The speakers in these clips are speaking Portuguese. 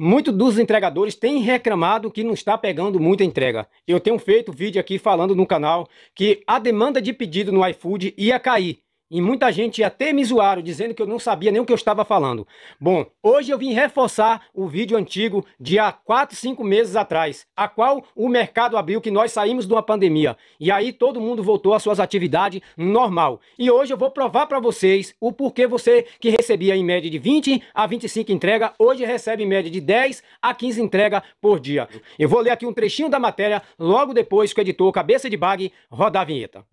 Muitos dos entregadores têm reclamado que não está pegando muita entrega. Eu tenho feito vídeo aqui falando no canal que a demanda de pedido no iFood ia cair e muita gente até me zoaram, dizendo que eu não sabia nem o que eu estava falando. Bom, hoje eu vim reforçar o vídeo antigo de há 4, 5 meses atrás, a qual o mercado abriu que nós saímos de uma pandemia. E aí todo mundo voltou às suas atividades normal. E hoje eu vou provar para vocês o porquê você que recebia em média de 20 a 25 entrega, hoje recebe em média de 10 a 15 entrega por dia. Eu vou ler aqui um trechinho da matéria logo depois que o editor Cabeça de Bag rodar a vinheta.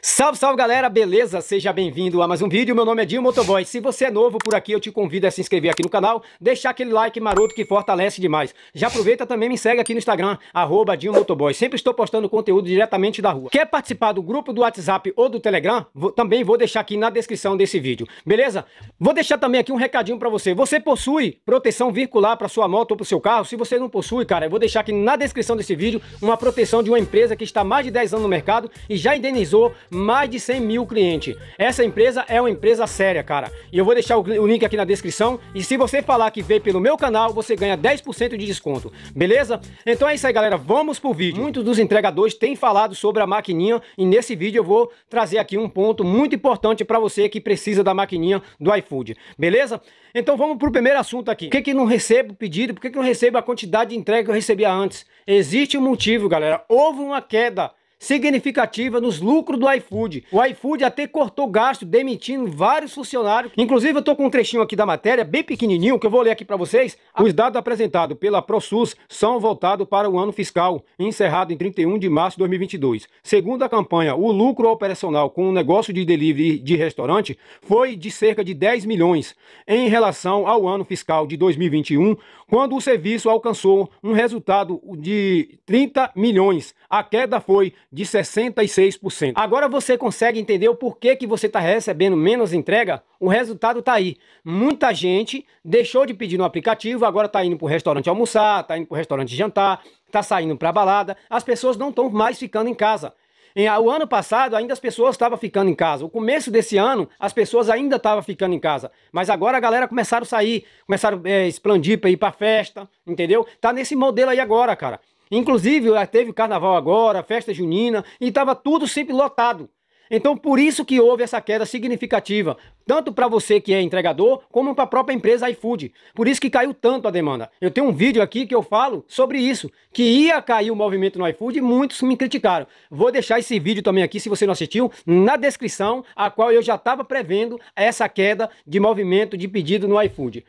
Salve, salve galera, beleza? Seja bem-vindo a mais um vídeo, meu nome é Dinho Motoboy. Se você é novo por aqui, eu te convido a se inscrever aqui no canal, deixar aquele like maroto que fortalece demais. Já aproveita também me segue aqui no Instagram, arroba Dinho Motoboy. Sempre estou postando conteúdo diretamente da rua. Quer participar do grupo do WhatsApp ou do Telegram? Vou, também vou deixar aqui na descrição desse vídeo, beleza? Vou deixar também aqui um recadinho para você. Você possui proteção veicular para sua moto ou para seu carro? Se você não possui, cara, eu vou deixar aqui na descrição desse vídeo uma proteção de uma empresa que está há mais de 10 anos no mercado e já indenizou mais de 100 mil clientes. Essa empresa é uma empresa séria, cara. E eu vou deixar o link aqui na descrição. E se você falar que veio pelo meu canal, você ganha 10% de desconto, beleza? Então é isso aí, galera. Vamos pro vídeo. Muitos dos entregadores têm falado sobre a maquininha e nesse vídeo eu vou trazer aqui um ponto muito importante para você que precisa da maquininha do iFood, beleza? Então vamos pro primeiro assunto aqui. Por que, que não recebo pedido? Por que, que não recebo a quantidade de entrega que eu recebia antes? Existe um motivo, galera. Houve uma queda significativa nos lucros do iFood. O iFood até cortou gasto, demitindo vários funcionários. Inclusive, eu estou com um trechinho aqui da matéria, bem pequenininho, que eu vou ler aqui para vocês. Os dados apresentados pela ProSUS são voltados para o ano fiscal, encerrado em 31 de março de 2022. Segundo a campanha, o lucro operacional com o negócio de delivery de restaurante foi de cerca de 10 milhões em relação ao ano fiscal de 2021, quando o serviço alcançou um resultado de 30 milhões. A queda foi de 66%. Agora você consegue entender o porquê que você está recebendo menos entrega? O resultado está aí. Muita gente deixou de pedir no aplicativo, agora está indo para o restaurante almoçar, está indo para o restaurante jantar, está saindo para balada. As pessoas não estão mais ficando em casa. Em O ano passado ainda as pessoas estavam ficando em casa. O começo desse ano as pessoas ainda estavam ficando em casa. Mas agora a galera começaram a sair, começaram a é, expandir para ir para festa, entendeu? Tá nesse modelo aí agora, cara. Inclusive, teve carnaval agora, festa junina, e estava tudo sempre lotado. Então, por isso que houve essa queda significativa, tanto para você que é entregador, como para a própria empresa iFood. Por isso que caiu tanto a demanda. Eu tenho um vídeo aqui que eu falo sobre isso, que ia cair o movimento no iFood e muitos me criticaram. Vou deixar esse vídeo também aqui, se você não assistiu, na descrição, a qual eu já estava prevendo essa queda de movimento de pedido no iFood.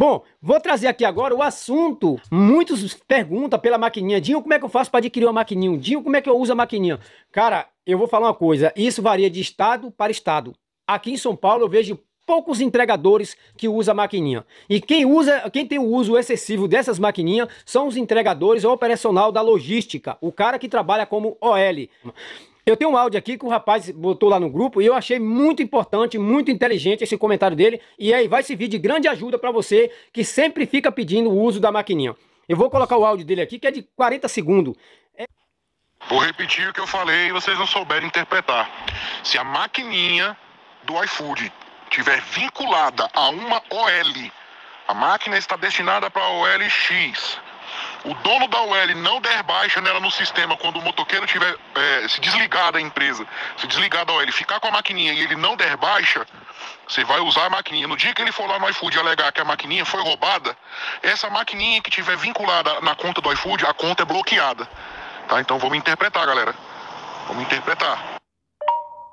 Bom, vou trazer aqui agora o assunto. Muitos perguntam pela maquininha. Dinho, como é que eu faço para adquirir uma maquininha? Dinho, como é que eu uso a maquininha? Cara, eu vou falar uma coisa. Isso varia de estado para estado. Aqui em São Paulo eu vejo poucos entregadores que usam a maquininha. E quem usa, quem tem o uso excessivo dessas maquininhas são os entregadores ou operacional da logística, o cara que trabalha como OL. Eu tenho um áudio aqui que o rapaz botou lá no grupo e eu achei muito importante, muito inteligente esse comentário dele. E aí vai servir de grande ajuda para você que sempre fica pedindo o uso da maquininha. Eu vou colocar o áudio dele aqui que é de 40 segundos. É... Vou repetir o que eu falei e vocês não souberem interpretar. Se a maquininha do iFood tiver vinculada a uma OL, a máquina está destinada para a OLX o dono da UL não der baixa nela no sistema quando o motoqueiro tiver é, se desligado da empresa, se desligar da UL, ficar com a maquininha e ele não der baixa, você vai usar a maquininha. No dia que ele for lá no iFood alegar que a maquininha foi roubada, essa maquininha que tiver vinculada na conta do iFood, a conta é bloqueada. Tá? Então vamos interpretar, galera. Vamos interpretar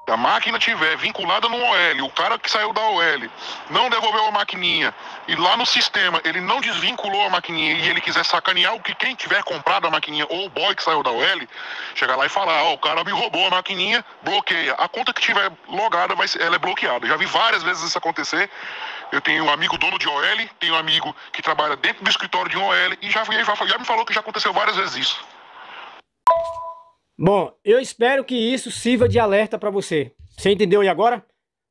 a máquina tiver vinculada no OL, o cara que saiu da OL não devolveu a maquininha e lá no sistema ele não desvinculou a maquininha e ele quiser sacanear o que quem tiver comprado a maquininha ou o boy que saiu da OL, chegar lá e falar, ó, oh, ah, o cara me roubou a maquininha, bloqueia. A conta que tiver logada, vai ser, ela é bloqueada. Já vi várias vezes isso acontecer. Eu tenho um amigo dono de OL, tenho um amigo que trabalha dentro do escritório de um OL e já, já, já me falou que já aconteceu várias vezes isso. Bom, eu espero que isso sirva de alerta para você. Você entendeu aí agora?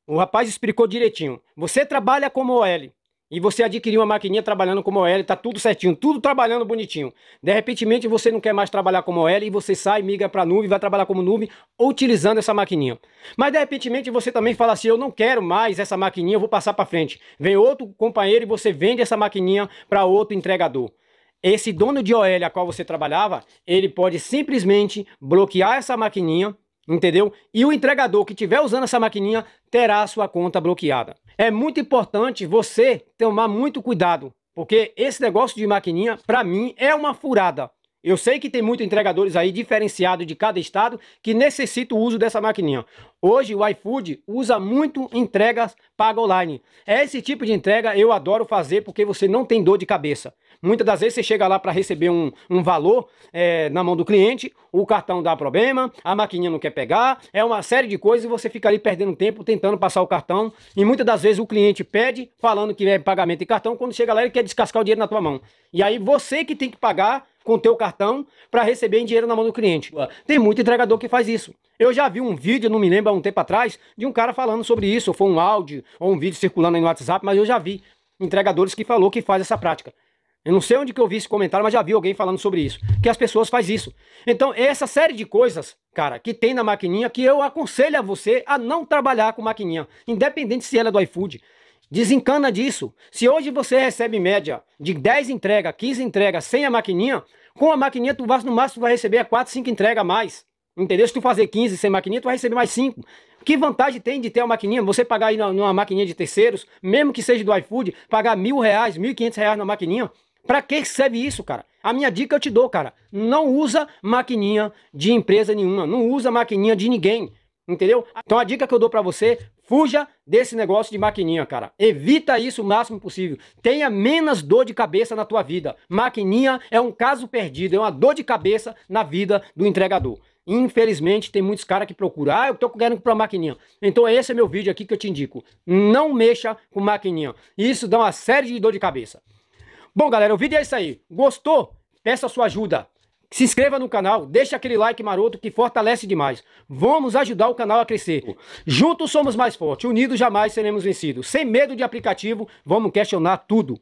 O rapaz explicou direitinho. Você trabalha como OL e você adquiriu uma maquininha trabalhando como OL, tá tudo certinho, tudo trabalhando bonitinho. De repente você não quer mais trabalhar como OL e você sai, migra para nuvem, vai trabalhar como nuvem utilizando essa maquininha. Mas de repente você também fala assim: eu não quero mais essa maquininha, eu vou passar para frente. Vem outro companheiro e você vende essa maquininha para outro entregador esse dono de OL a qual você trabalhava, ele pode simplesmente bloquear essa maquininha, entendeu? E o entregador que estiver usando essa maquininha terá a sua conta bloqueada. É muito importante você tomar muito cuidado, porque esse negócio de maquininha, para mim, é uma furada. Eu sei que tem muitos entregadores aí diferenciados de cada estado que necessita o uso dessa maquininha. Hoje o iFood usa muito entregas paga online. É esse tipo de entrega eu adoro fazer porque você não tem dor de cabeça. Muitas das vezes você chega lá para receber um, um valor é, na mão do cliente, o cartão dá problema, a maquininha não quer pegar, é uma série de coisas e você fica ali perdendo tempo tentando passar o cartão. E muitas das vezes o cliente pede falando que é pagamento em cartão, quando chega lá ele quer descascar o dinheiro na tua mão. E aí você que tem que pagar com teu cartão para receber em dinheiro na mão do cliente. Tem muito entregador que faz isso. Eu já vi um vídeo, não me lembro, há um tempo atrás, de um cara falando sobre isso, ou foi um áudio, ou um vídeo circulando aí no WhatsApp, mas eu já vi entregadores que falou que faz essa prática. Eu não sei onde que eu vi esse comentário, mas já vi alguém falando sobre isso, que as pessoas fazem isso. Então, essa série de coisas, cara, que tem na maquininha que eu aconselho a você a não trabalhar com maquininha, independente se ela é do iFood, Desencana disso. Se hoje você recebe média de 10 entregas, 15 entregas sem a maquininha, com a maquininha tu vai, no máximo vai receber 4, 5 entregas a mais. Entendeu? Se tu fazer 15 sem maquininha, tu vai receber mais 5. Que vantagem tem de ter uma maquininha? Você pagar aí numa maquininha de terceiros, mesmo que seja do iFood, pagar mil reais, mil e quinhentos reais na maquininha. Pra que serve isso, cara? A minha dica eu te dou, cara. Não usa maquininha de empresa nenhuma. Não usa maquininha de ninguém. Entendeu? Então a dica que eu dou para você, Fuja desse negócio de maquininha, cara. Evita isso o máximo possível. Tenha menos dor de cabeça na tua vida. Maquininha é um caso perdido, é uma dor de cabeça na vida do entregador. Infelizmente, tem muitos caras que procuram. Ah, eu tô querendo comprar maquininha. Então, esse é meu vídeo aqui que eu te indico. Não mexa com maquininha. Isso dá uma série de dor de cabeça. Bom, galera, o vídeo é isso aí. Gostou? Peça sua ajuda se inscreva no canal, deixa aquele like maroto que fortalece demais. Vamos ajudar o canal a crescer. Juntos somos mais fortes, unidos jamais seremos vencidos. Sem medo de aplicativo, vamos questionar tudo.